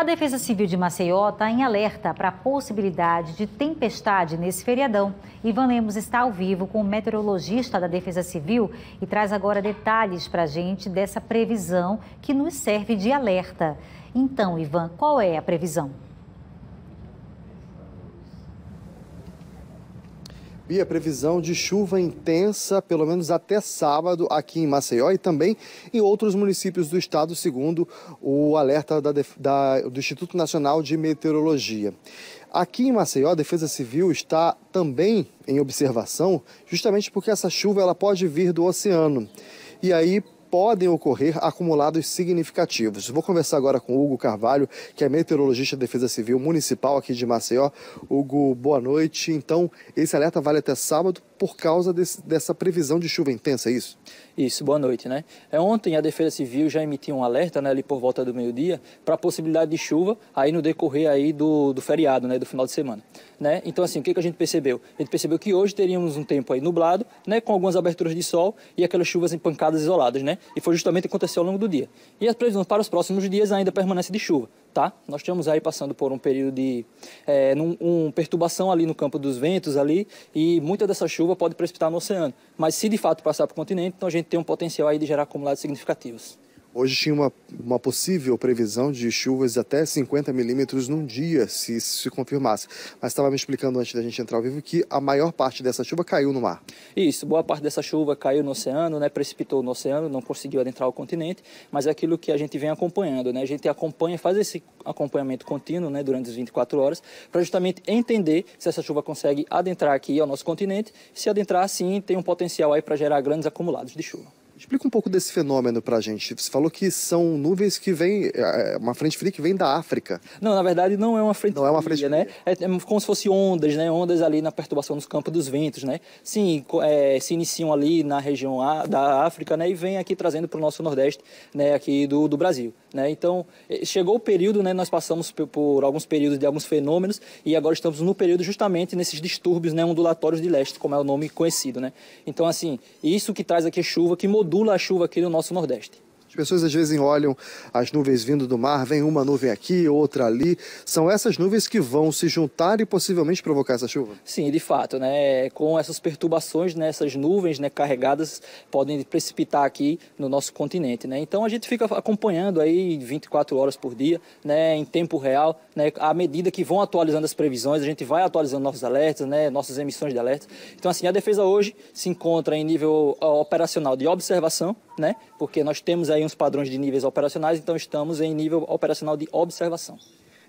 A Defesa Civil de Maceió está em alerta para a possibilidade de tempestade nesse feriadão. Ivan Lemos está ao vivo com o meteorologista da Defesa Civil e traz agora detalhes para a gente dessa previsão que nos serve de alerta. Então, Ivan, qual é a previsão? Bia, previsão de chuva intensa, pelo menos até sábado, aqui em Maceió e também em outros municípios do estado, segundo o alerta da, da, do Instituto Nacional de Meteorologia. Aqui em Maceió, a Defesa Civil está também em observação, justamente porque essa chuva ela pode vir do oceano. E aí podem ocorrer acumulados significativos. Vou conversar agora com Hugo Carvalho, que é meteorologista da Defesa Civil Municipal aqui de Maceió. Hugo, boa noite. Então, esse alerta vale até sábado por causa desse, dessa previsão de chuva intensa, é isso? Isso, boa noite, né? É, ontem a Defesa Civil já emitiu um alerta, né, ali por volta do meio-dia, para a possibilidade de chuva aí no decorrer aí do, do feriado, né, do final de semana. Né? Então, assim, o que, que a gente percebeu? A gente percebeu que hoje teríamos um tempo aí nublado, né, com algumas aberturas de sol e aquelas chuvas em pancadas isoladas, né? E foi justamente o que aconteceu ao longo do dia. E as previsões para os próximos dias ainda permanece de chuva, tá? Nós estamos aí passando por um período de é, num, um perturbação ali no campo dos ventos ali e muita dessa chuva pode precipitar no oceano. Mas se de fato passar para o continente, então a gente tem um potencial aí de gerar acumulados significativos. Hoje tinha uma, uma possível previsão de chuvas de até 50 milímetros num dia, se isso se confirmasse. Mas estava me explicando antes da gente entrar ao vivo que a maior parte dessa chuva caiu no mar. Isso, boa parte dessa chuva caiu no oceano, né, precipitou no oceano, não conseguiu adentrar o continente, mas é aquilo que a gente vem acompanhando. Né, a gente acompanha, faz esse acompanhamento contínuo né, durante as 24 horas, para justamente entender se essa chuva consegue adentrar aqui ao nosso continente. Se adentrar, sim, tem um potencial aí para gerar grandes acumulados de chuva. Explica um pouco desse fenômeno para a gente. Você falou que são nuvens que vêm, é, é, uma frente fria que vem da África. Não, na verdade não é uma frente não é né? fria, é uma frente né? É, como se fosse ondas, né? Ondas ali na perturbação dos campos dos ventos, né? Sim, é, se iniciam ali na região da África, né? E vem aqui trazendo para o nosso Nordeste, né? Aqui do, do Brasil, né? Então chegou o período, né? Nós passamos por, alguns períodos de alguns fenômenos e agora estamos no período justamente nesses distúrbios, né? Ondulatórios de leste, como é o nome conhecido, né? Então assim, isso que traz aqui chuva que mudou Dula a chuva aqui no nosso Nordeste. As pessoas às vezes olham as nuvens vindo do mar, vem uma nuvem aqui, outra ali. São essas nuvens que vão se juntar e possivelmente provocar essa chuva? Sim, de fato, né? Com essas perturbações, né? essas nuvens né? carregadas podem precipitar aqui no nosso continente, né? Então a gente fica acompanhando aí 24 horas por dia, né? Em tempo real, né? À medida que vão atualizando as previsões, a gente vai atualizando nossos alertas, né? Nossas emissões de alerta Então assim, a defesa hoje se encontra em nível operacional de observação, né? Porque nós temos aí aí uns padrões de níveis operacionais, então estamos em nível operacional de observação.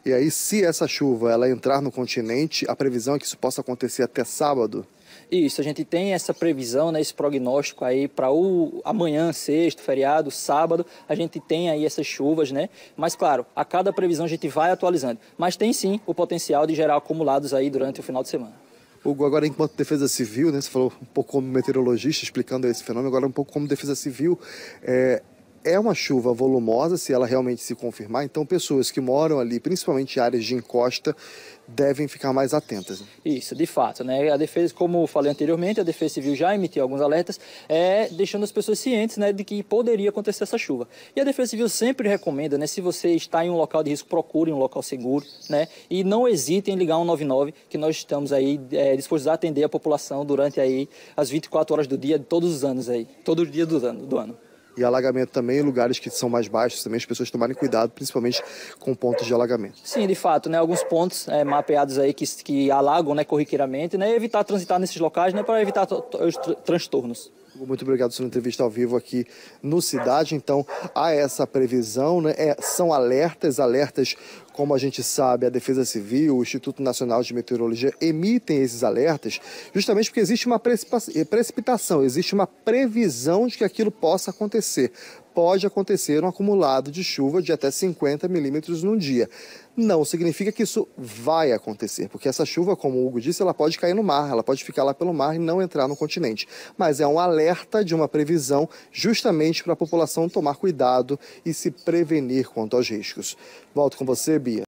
E aí, se essa chuva ela entrar no continente, a previsão é que isso possa acontecer até sábado? Isso, a gente tem essa previsão, né, esse prognóstico aí para o amanhã, sexto, feriado, sábado, a gente tem aí essas chuvas, né? Mas claro, a cada previsão a gente vai atualizando, mas tem sim o potencial de gerar acumulados aí durante o final de semana. Hugo, agora enquanto Defesa Civil, né, você falou um pouco como meteorologista, explicando esse fenômeno, agora um pouco como Defesa Civil, é, é uma chuva volumosa, se ela realmente se confirmar, então pessoas que moram ali, principalmente em áreas de encosta, devem ficar mais atentas. Isso, de fato, né? A defesa, como falei anteriormente, a defesa civil já emitiu alguns alertas, é, deixando as pessoas cientes, né, de que poderia acontecer essa chuva. E a defesa civil sempre recomenda, né, se você está em um local de risco, procure um local seguro, né, e não hesite em ligar 199, que nós estamos aí é, dispostos a atender a população durante aí as 24 horas do dia, de todos os anos aí, todo dia do ano. Do ano e alagamento também em lugares que são mais baixos também as pessoas tomarem cuidado principalmente com pontos de alagamento sim de fato né alguns pontos é, mapeados aí que, que alagam né corriqueiramente né evitar transitar nesses locais né para evitar os tr transtornos muito obrigado pela sua entrevista ao vivo aqui no Cidade. Então, há essa previsão, né? É, são alertas, alertas como a gente sabe, a Defesa Civil, o Instituto Nacional de Meteorologia emitem esses alertas justamente porque existe uma eh, precipitação, existe uma previsão de que aquilo possa acontecer. Pode acontecer um acumulado de chuva de até 50 milímetros num dia. Não significa que isso vai acontecer, porque essa chuva, como o Hugo disse, ela pode cair no mar, ela pode ficar lá pelo mar e não entrar no continente. Mas é um alerta de uma previsão justamente para a população tomar cuidado e se prevenir quanto aos riscos. Volto com você, Bia.